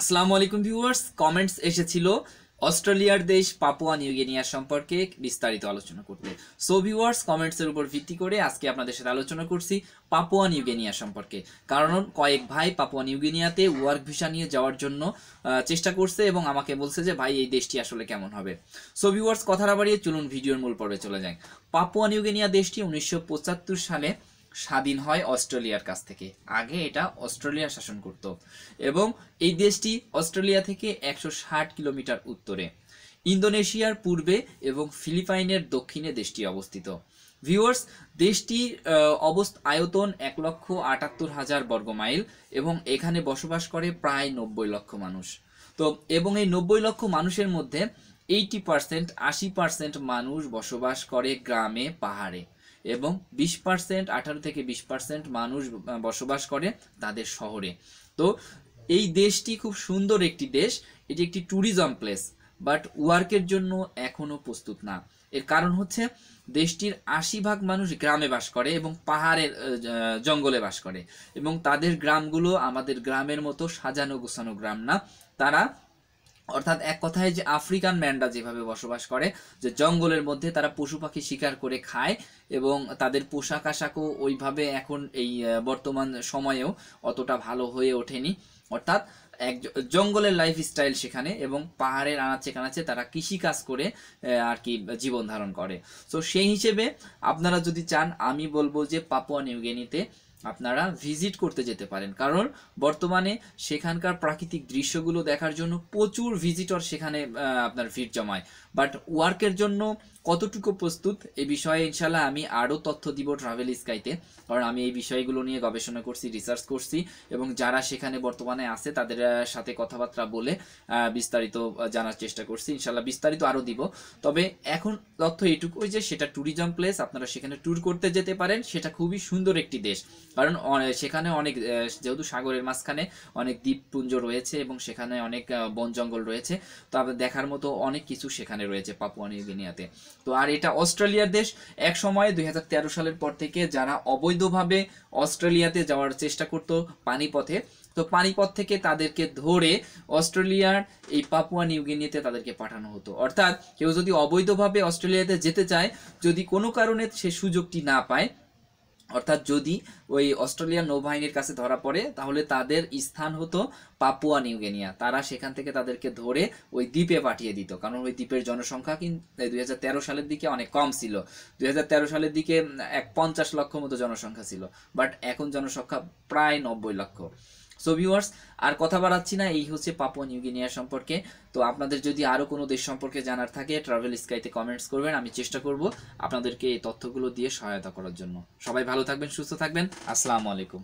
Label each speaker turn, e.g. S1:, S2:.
S1: আসসালামু আলাইকুম viewers comments এসেছিল অস্ট্রেলিয়ার দেশ পাপুয়া নিউগিনিয়া সম্পর্কে বিস্তারিত আলোচনা করতে সো ভিউয়ার্স কমেন্টসের উপর ভিত্তি করে আজকে আপনাদের সাথে আলোচনা করছি পাপুয়া নিউগিনিয়া সম্পর্কে কারণ কয়েক ভাই পাপুয়া নিউগিনিয়াতে ওয়ার্ক ভিসা নিয়ে যাওয়ার জন্য চেষ্টা করছে এবং আমাকে বলছে যে ভাই এই দেশটি আসলে কেমন হবে সো ভিউয়ার্স কথাটা বাড়িয়ে চলুন ভিডিওর মূল পর্বে চলে যাই পাপুয়া নিউগিনিয়া দেশটি উনিশশো সালে স্বাধীন হয় অস্ট্রেলিয়ার কাছ থেকে আগে এটা অস্ট্রেলিয়া শাসন করত এবং এই দেশটি অস্ট্রেলিয়া থেকে একশো কিলোমিটার উত্তরে ইন্দোনেশিয়ার পূর্বে এবং ফিলিপাইনের দক্ষিণে দেশটি অবস্থিত ভিউয়ার্স দেশটির অবস্থ আয়তন এক লক্ষ আটাত্তর হাজার বর্গমাইল এবং এখানে বসবাস করে প্রায় নব্বই লক্ষ মানুষ তো এবং এই নব্বই লক্ষ মানুষের মধ্যে এইটি পার্সেন্ট আশি পার্সেন্ট মানুষ বসবাস করে গ্রামে পাহাড়ে এবং বিশ পার্সেন্ট আঠারো থেকে বিশ পার্সেন্ট মানুষ বসবাস করে তাদের শহরে তো এই দেশটি খুব সুন্দর একটি দেশ এটি একটি ট্যুরিজম প্লেস বাট ওয়ার্কের জন্য এখনও প্রস্তুত না এর কারণ হচ্ছে দেশটির আশি ভাগ মানুষ গ্রামে বাস করে এবং পাহাড়ের জঙ্গলে বাস করে এবং তাদের গ্রামগুলো আমাদের গ্রামের মতো সাজানো গোছানো গ্রাম না তারা অর্থাৎ এক কথায় যে আফ্রিকান ম্যানরা যেভাবে বসবাস করে যে জঙ্গলের মধ্যে তারা পশু পাখি শিকার করে খায় এবং তাদের পোশাক আশাকও ওইভাবে এখন এই বর্তমান সময়েও অতটা ভালো হয়ে ওঠেনি অর্থাৎ এক জঙ্গলের লাইফ স্টাইল সেখানে এবং পাহাড়ের আনাচে কানাচে তারা কৃষিকাজ করে আর কি জীবন ধারণ করে তো সেই হিসেবে আপনারা যদি চান আমি বলবো যে পাপুয়া নিউগেনিতে আপনারা ভিজিট করতে যেতে পারেন কারণ বর্তমানে সেখানকার প্রাকৃতিক দৃশ্যগুলো দেখার জন্য প্রচুর ভিজিটর সেখানে আপনার ভিড় জমায় বাট ওয়ার্কের জন্য কতটুকু প্রস্তুত এ বিষয়ে ইনশাল্লাহ আমি আরও তথ্য দিব ট্রাভেল স্কাইতে কারণ আমি এই বিষয়গুলো নিয়ে গবেষণা করছি রিসার্চ করছি এবং যারা সেখানে বর্তমানে আছে তাদের সাথে কথাবার্তা বলে বিস্তারিত জানার চেষ্টা করছি ইনশাল্লাহ বিস্তারিত আরও দিব তবে এখন তথ্য এটুকুই যে সেটা ট্যুরিজম প্লেস আপনারা সেখানে ট্যুর করতে যেতে পারেন সেটা খুবই সুন্দর একটি দেশ কারণ সেখানে অনেক যেহেতু সাগরের মাঝখানে অনেক দ্বীপপুঞ্জ রয়েছে এবং সেখানে অনেক বন জঙ্গল রয়েছে তো দেখার মতো অনেক কিছু সেখানে রয়েছে পাপুয়া গিনিয়াতে তো আর এটা অস্ট্রেলিয়ার দেশ এক সময় দুই সালের পর থেকে যারা অবৈধভাবে অস্ট্রেলিয়াতে যাওয়ার চেষ্টা করত পানিপথে তো পানিপথ থেকে তাদেরকে ধরে অস্ট্রেলিয়ার এই পাপুয়া নিউগিনিতে তাদেরকে পাঠানো হতো অর্থাৎ কেউ যদি অবৈধভাবে অস্ট্রেলিয়াতে যেতে চায় যদি কোনো কারণে সে সুযোগটি না পায় অর্থাৎ যদি ওই অস্ট্রেলিয়ান নৌবাহিনীর কাছে ধরা পড়ে তাহলে তাদের স্থান হতো পাপুয়া নিউগেনিয়া তারা সেখান থেকে তাদেরকে ধরে ওই দ্বীপে পাঠিয়ে দিত কারণ ওই দ্বীপের জনসংখ্যা কিন্তু দুই সালের দিকে অনেক কম ছিল দুই সালের দিকে এক পঞ্চাশ লক্ষ মতো জনসংখ্যা ছিল বাট এখন জনসংখ্যা প্রায় নব্বই লক্ষ সো ভিউয়ার্স আর কথা বাড়াচ্ছি না এই হচ্ছে পাপুয়া নিউগিনিয়া সম্পর্কে তো আপনাদের যদি আরও কোনো দেশ সম্পর্কে জানার থাকে ট্রাভেল স্কাইতে কমেন্টস করবেন আমি চেষ্টা করব আপনাদেরকে এই তথ্যগুলো দিয়ে সহায়তা করার জন্য সবাই ভালো থাকবেন সুস্থ থাকবেন আসসালামু আলাইকুম